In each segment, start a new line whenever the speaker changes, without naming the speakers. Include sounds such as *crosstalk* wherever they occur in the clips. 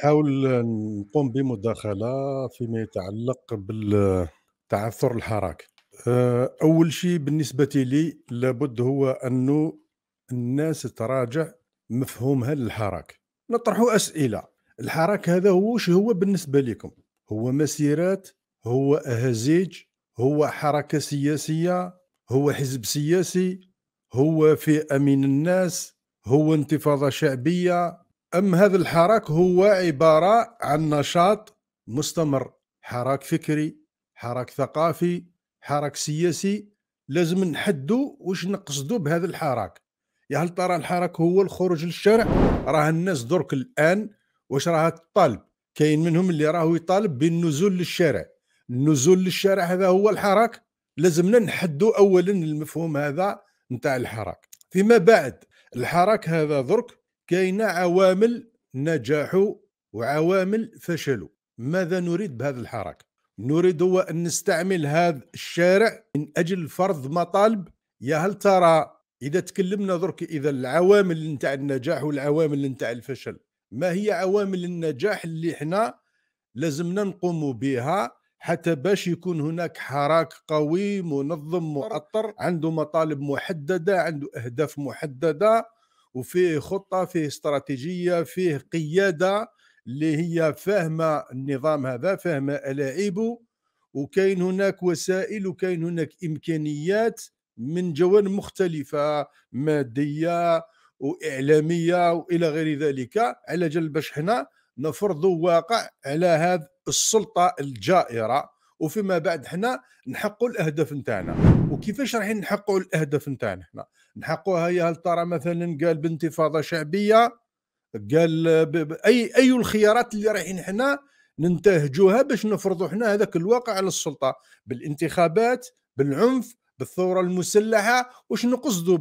نحاول نقوم بمداخله فيما يتعلق بالتعثر الحركي آه، اول شيء بالنسبه لي لابد هو انه الناس تراجع مفهومها للحراك نطرح اسئله الحراك هذا هو وش هو بالنسبه لكم هو مسيرات هو اهازيج هو حركه سياسيه هو حزب سياسي هو فئه من الناس هو انتفاضه شعبيه أم هذا الحراك هو عبارة عن نشاط مستمر حراك فكري حراك ثقافي حراك سياسي لازم نحدو واش نقصدو بهذا الحراك يا هل ترى الحراك هو الخروج للشارع راه الناس درك الان واش راها تطالب كاين منهم اللي راهو يطالب بالنزول للشارع النزول للشارع هذا هو الحراك لازمنا نحدو اولا المفهوم هذا نتاع الحراك فيما بعد الحراك هذا درك كاينه عوامل نجاح وعوامل فشل ماذا نريد بهذا الحركه نريد هو ان نستعمل هذا الشارع من اجل فرض مطالب يا هل ترى اذا تكلمنا درك اذا العوامل نتاع النجاح والعوامل نتاع الفشل ما هي عوامل النجاح اللي احنا لازمنا نقوم بها حتى باش يكون هناك حراك قوي منظم مؤطر عنده مطالب محدده عنده اهداف محدده وفيه خطه فيه استراتيجيه فيه قياده اللي هي فاهمه النظام هذا فاهمه الاعيبه وكاين هناك وسائل وكاين هناك امكانيات من جوانب مختلفه ماديه واعلاميه والى غير ذلك على جال باش حنا نفرضوا واقع على هذه السلطه الجائره وفيما بعد حنا نحقق الاهداف نتاعنا كيفاش رايحين نحققوا الاهداف نتاعنا احنا نحققوها هي هل ترى مثلا قال بانتفاضه شعبيه قال اي اي الخيارات اللي رايحين حنا ننتهجوها باش نفرضوا حنا هذاك الواقع على السلطه بالانتخابات بالعنف بالثوره المسلحه واش نقصدوا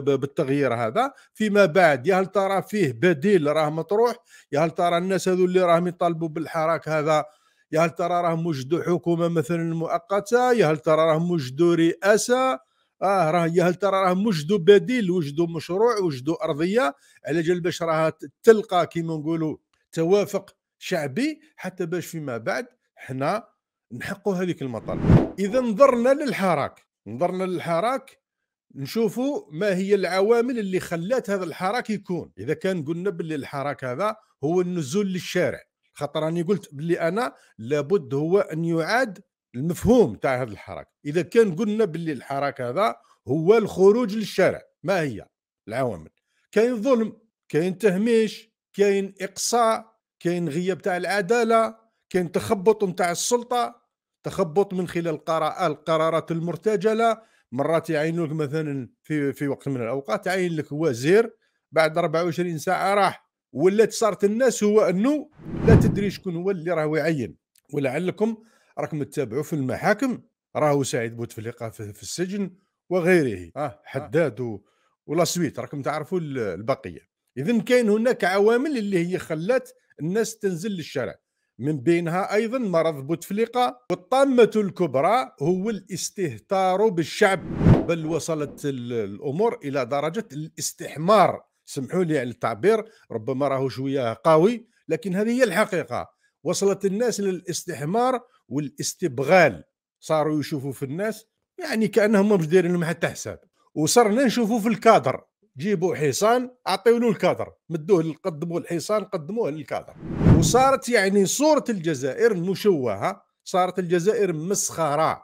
بالتغيير هذا فيما بعد يا هل ترى فيه بديل راه مطروح يا هل ترى الناس هذو اللي راهم يطالبوا بالحراك هذا يا هل ترى راهم وجدوا حكومه مثلا مؤقته يا هل ترى راهم وجدوا رئاسه اه راه يا هل ترى راهم وجدوا بديل وجدوا مشروع وجدوا ارضيه على جال باش راها تلقى كيما نقولوا توافق شعبي حتى باش فيما بعد حنا نحقوا هذيك المطالب اذا نظرنا للحراك نظرنا للحراك نشوفوا ما هي العوامل اللي خلات هذا الحراك يكون اذا كان قلنا باللي الحراك هذا هو النزول للشارع خاطر راني قلت باللي انا لابد هو ان يعاد المفهوم تاع هذا الحراك اذا كان قلنا باللي الحراك هذا هو الخروج للشارع ما هي العوامل كاين ظلم كاين تهميش كاين اقصاء كاين غياب تاع العداله كاين تخبط نتاع السلطه تخبط من خلال القرارات المرتجله مرات يعين لك مثلا في في وقت من الاوقات يعين لك وزير بعد 24 ساعه راح ولات صارت الناس هو انه لا تدري شكون هو اللي راهو يعين ولعلكم راكم تتابعوا في المحاكم راهو سعيد بوتفليقه في السجن وغيره آه،, آه حداد و... ولا سويت راكم تعرفوا البقيه اذا كاين هناك عوامل اللي هي خلات الناس تنزل للشارع من بينها ايضا مرض بوتفليقه والطامه الكبرى هو الاستهتار بالشعب بل وصلت الامور الى درجه الاستحمار سمحوا لي على التعبير ربما راهو شويه قوي لكن هذه هي الحقيقه وصلت الناس للاستحمار والاستبغال صاروا يشوفوا في الناس يعني كانهم مش دايرين لهم حتى حساب وصرنا نشوفوا في الكادر جيبوا حصان اعطيوا له الكادر مدوه قدموا الحصان قدموه للكادر وصارت يعني صوره الجزائر مشوهه صارت الجزائر مسخره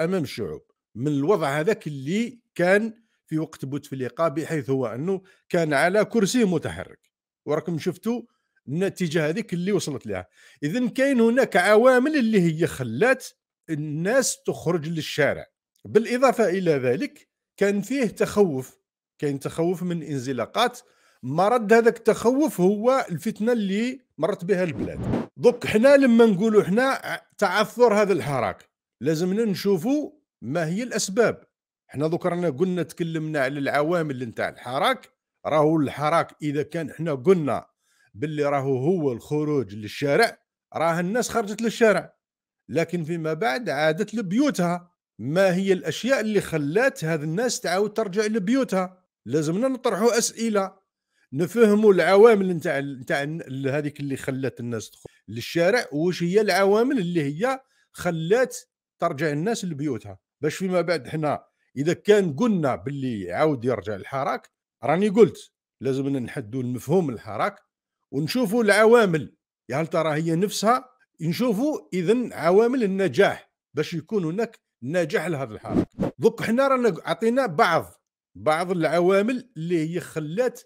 امام الشعوب من الوضع هذاك اللي كان في وقت بوتفليقه بحيث هو انه كان على كرسي متحرك وراكم شفتوا النتيجه هذيك اللي وصلت لها اذا كاين هناك عوامل اللي هي خلات الناس تخرج للشارع بالاضافه الى ذلك كان فيه تخوف كاين تخوف من انزلاقات مرد هذاك التخوف هو الفتنه اللي مرت بها البلاد دوك حنا لما نقولوا حنا تعثر هذا الحراك لازمنا نشوفوا ما هي الاسباب حنا دوك رانا قلنا تكلمنا على العوامل نتاع الحراك راهو الحراك اذا كان حنا قلنا باللي راهو هو الخروج للشارع راه الناس خرجت للشارع لكن فيما بعد عادت لبيوتها ما هي الاشياء اللي خلات هذا الناس تعاود ترجع لبيوتها لازمنا نطرحوا اسئله نفهموا العوامل نتاع نتاع هذيك اللي خلات الناس تدخل للشارع وش هي العوامل اللي هي خلات ترجع الناس لبيوتها باش فيما بعد حنا اذا كان قلنا باللي عاود يرجع الحراك راني قلت لازمنا نحدوا المفهوم الحراك ونشوفوا العوامل يا هل ترى هي نفسها نشوفوا اذا عوامل النجاح باش يكون هناك نجاح لهذا الحراك دوك حنا رانا عطينا بعض بعض العوامل اللي هي خلات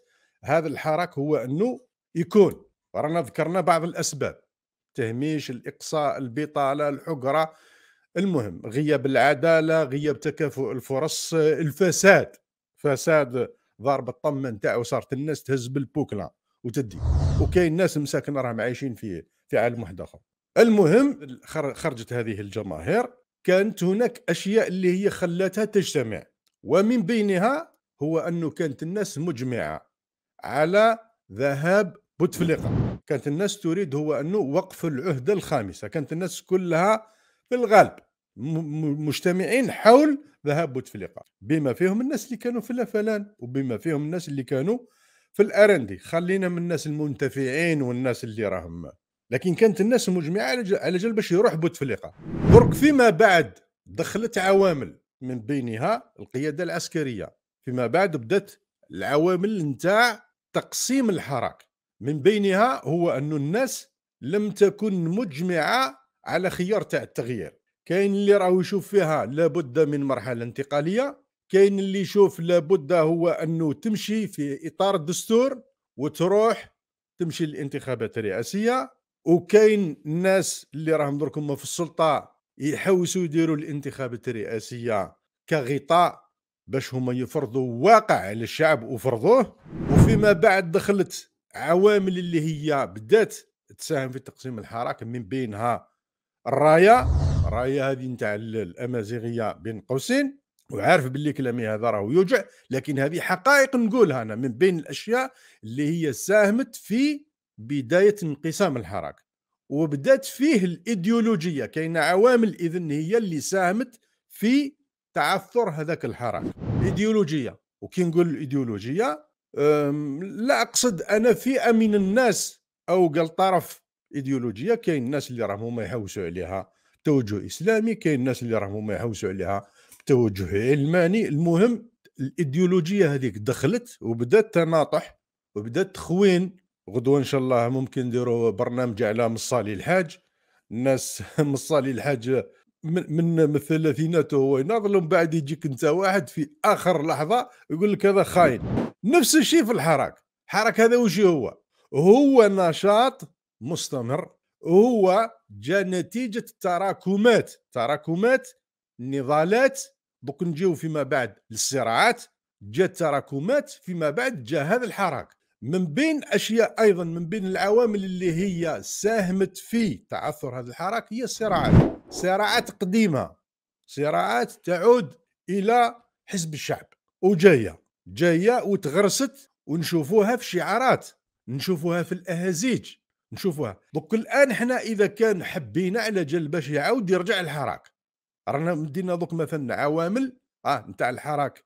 هذا الحراك هو انه يكون رانا ذكرنا بعض الاسباب تهميش الاقصاء البطاله الحقره المهم غياب العداله غياب تكافؤ الفرص الفساد فساد ضارب الطم نتاع صارت الناس تهز بالبوكلا وتدي وكاين ناس مساكن راهم عايشين في في عالم واحد اخر المهم خرجت هذه الجماهير كانت هناك اشياء اللي هي خلاتها تجتمع ومن بينها هو انه كانت الناس مجمعه على ذهاب بوتفليقه كانت الناس تريد هو انه وقف العهده الخامسه كانت الناس كلها بالغالب مجتمعين حول ذهاب بوتفليقه بما فيهم الناس اللي كانوا في الافلان وبما فيهم الناس اللي كانوا في الارندي خلينا من الناس المنتفعين والناس اللي راهم لكن كانت الناس مجمعه على جال باش يروح بوتفليقه برك فيما بعد دخلت عوامل من بينها القياده العسكريه فيما بعد بدات العوامل نتاع تقسيم الحراك من بينها هو أن الناس لم تكن مجمعه على خيار تاع التغيير كاين اللي راهو يشوف فيها لابد من مرحله انتقاليه كاين اللي يشوف لابد هو انه تمشي في اطار الدستور وتروح تمشي للانتخابات الرئاسيه وكاين الناس اللي راهم درك هما في السلطه يحوسوا يديروا الانتخابات الرئاسيه كغطاء باش هما يفرضوا واقع على الشعب وفرضوه وفيما بعد دخلت عوامل اللي هي بدات تساهم في تقسيم الحراك من بينها الرايه الرايه هذه نتاع الامازيغيه بين قوسين وعارف باللي كلامي هذا راه يوجع لكن هذه حقائق نقولها انا من بين الاشياء اللي هي ساهمت في بدايه انقسام الحراك وبدات فيه الايديولوجيه كاينه عوامل اذن هي اللي ساهمت في تعثر هذاك الحراك الايديولوجيه وكي نقول الايديولوجيه لا اقصد انا فئه من الناس او قال طرف ايديولوجيه كاين الناس اللي راهم هما يهوسوا عليها توجه اسلامي كاين الناس اللي راهم هما يهوسوا عليها توجه علماني المهم الايديولوجيه هذيك دخلت وبدات تناطح وبدات تخوين غدوه ان شاء الله ممكن نديروا برنامج على مصالي الحاج الناس *laughs* مصالي الحاج من من الثلاثينات وهو يناضل ومن بعد يجيك انت واحد في اخر لحظه يقول لك هذا خاين نفس الشيء في الحراك الحراك هذا وش هو هو نشاط مستمر هو جا نتيجه التراكمات تراكمات النضالات دوك نجيو فيما بعد للصراعات جا التراكمات فيما بعد جا هذا الحراك من بين اشياء ايضا من بين العوامل اللي هي ساهمت في تعثر هذا الحراك هي الصراعات صراعات قديمه صراعات تعود الى حزب الشعب وجايه جايه وتغرست ونشوفوها في شعارات نشوفوها في الاهازيج نشوفوها دوك الان حنا اذا كان حبينا على جال باش يعاود يرجع الحراك رانا مدينا دوك مثلا عوامل اه نتاع الحراك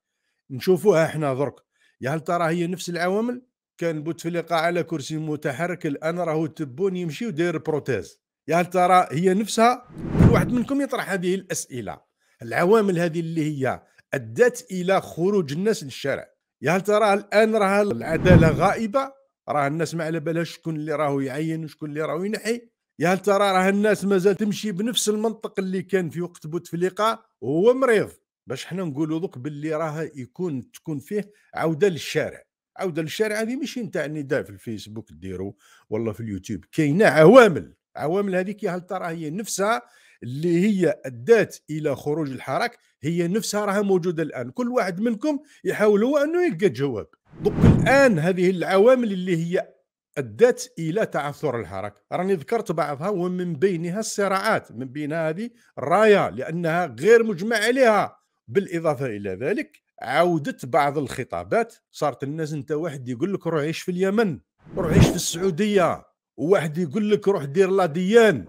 نشوفوها حنا درك يا هل ترى هي نفس العوامل كان بوتفليقه على كرسي متحرك الان راهو تبون يمشي وداير بروتيز يا هل ترى هي نفسها كل واحد منكم يطرح هذه الاسئله العوامل هذه اللي هي ادت الى خروج الناس للشارع يا هل ترى الان راها العداله غائبه راه الناس ما على بالهاش شكون اللي راهو يعين وشكون اللي راهو ينحي يا هل ترى راه الناس مازال تمشي بنفس المنطق اللي كان في وقت بوتفليقه وهو مريض باش حنا نقولوا دوك باللي راه يكون تكون فيه عوده للشارع عوده للشارع هذه ماشي نتاع نداء في الفيسبوك ديرو والله في اليوتيوب كاينه عوامل عوامل هذيك هل ترى هي نفسها اللي هي ادات الى خروج الحراك هي نفسها راها موجوده الان كل واحد منكم يحاول هو انه يلقى جواب دوك الان هذه العوامل اللي هي ادت الى تعثر الحركه راني ذكرت بعضها ومن بينها الصراعات من بينها هذه الرايه لانها غير مجمع عليها بالاضافه الى ذلك عودت بعض الخطابات صارت الناس انت واحد يقول لك روح عيش في اليمن روح عيش في السعوديه وواحد يقول لك روح دير لا ديان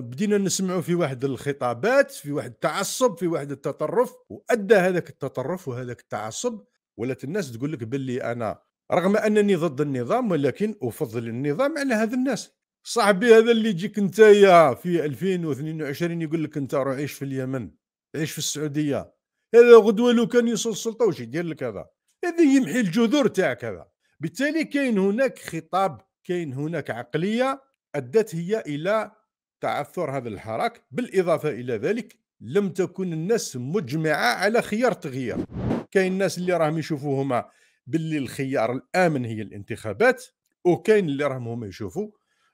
بدينا نسمعوا في واحد الخطابات في واحد التعصب في واحد التطرف وادى هذاك التطرف وهذاك التعصب ولات الناس تقول لك باللي انا رغم انني ضد النظام ولكن افضل النظام على هذا الناس صاحبي هذا اللي يجيك يا في 2022 يقول لك انت روح عيش في اليمن عيش في السعوديه هذا غدوه لو كان يوصل السلطه واش يدير لك هذا هذا يمحي الجذور تاعك هذا بالتالي كاين هناك خطاب كاين هناك عقليه ادت هي الى تعثر هذا الحراك بالاضافه الى ذلك لم تكن الناس مجمعه على خيار تغيير كاين الناس اللي راهم يشوفوهما باللي الخيار الامن هي الانتخابات وكاين اللي راهم هما يشوفوا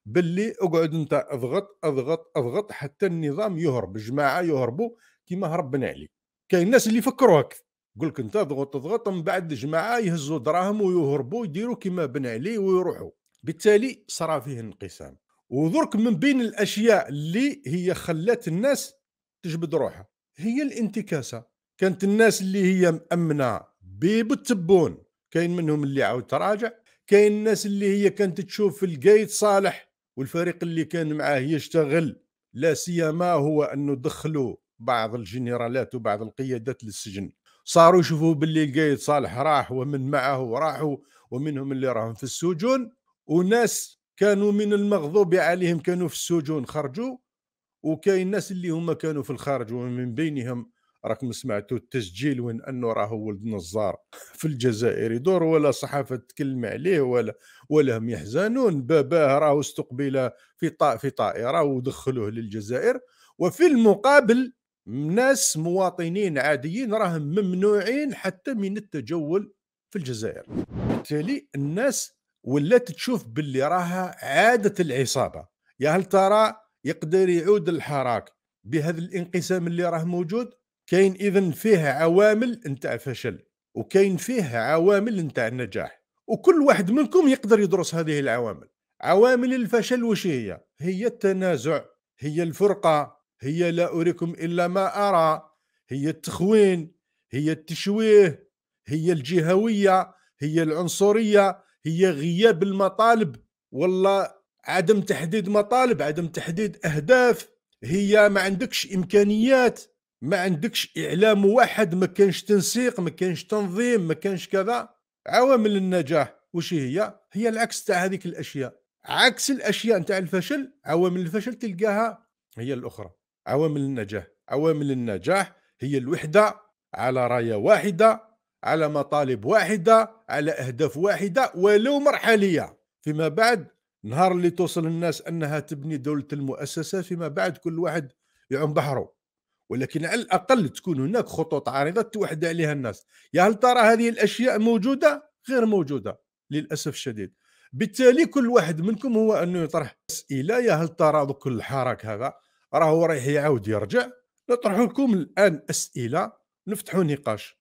باللي اقعد انت اضغط اضغط اضغط حتى النظام يهرب الجماعه يهربوا كيما هرب بن علي كاين الناس اللي يفكروا هكا يقول لك انت اضغط اضغط من بعد الجماعه يهزوا دراهم ويهربوا يديروا كيما بن علي ويروحوا بالتالي صرا فيه انقسام ودرك من بين الاشياء اللي هي خلات الناس تجبد روحها هي الانتكاسه كانت الناس اللي هي مامنه بيب التبون كاين منهم اللي عاود تراجع كاين الناس اللي هي كانت تشوف القايد صالح والفريق اللي كان معاه يشتغل لا سيما هو انه دخلوا بعض الجنرالات وبعض القيادات للسجن صاروا يشوفوا باللي القايد صالح راح ومن معه راحوا ومنهم اللي راهم في السجون وناس كانوا من المغضوب عليهم كانوا في السجون خرجوا وكاين ناس اللي هما كانوا في الخارج ومن بينهم راكم سمعتوا التسجيل وين انه راه ولد نزار *laughs* في الجزائر يدور ولا صحافه تتكلم عليه ولا ولا هم يحزنون باباه راه استقبل في طا في طائره ودخلوه للجزائر وفي المقابل ناس مواطنين عاديين راهم ممنوعين حتى من التجول في الجزائر بالتالي الناس ولات تشوف باللي راها عاده العصابه يا هل ترى يقدر يعود الحراك بهذا الانقسام اللي راه موجود كاين اذا فيه عوامل نتاع فشل وكاين فيه عوامل نتاع النجاح وكل واحد منكم يقدر يدرس هذه العوامل عوامل الفشل وش هي هي التنازع هي الفرقه هي لا اريكم الا ما ارى هي التخوين هي التشويه هي الجهويه هي العنصريه هي غياب المطالب والله عدم تحديد مطالب عدم تحديد اهداف هي ما عندكش امكانيات ما عندكش اعلام موحد ما كانش تنسيق ما كانش تنظيم ما كانش كذا عوامل النجاح وش هي هي العكس تاع هذيك الاشياء عكس الاشياء تاع الفشل عوامل الفشل تلقاها هي الاخرى عوامل النجاح عوامل النجاح هي الوحده على رايه واحده على مطالب واحده على اهداف واحده ولو مرحليه فيما بعد نهار اللي توصل الناس انها تبني دوله المؤسسه فيما بعد كل واحد يعم بحره ولكن على الاقل تكون هناك خطوط عريضه توحد عليها الناس يا هل ترى هذه الاشياء موجوده غير موجوده للاسف الشديد بالتالي كل واحد منكم هو انه يطرح اسئله يا هل ترى دوك الحراك هذا راهو رايح يعاود يرجع نطرح لكم الان اسئله نفتحوا نقاش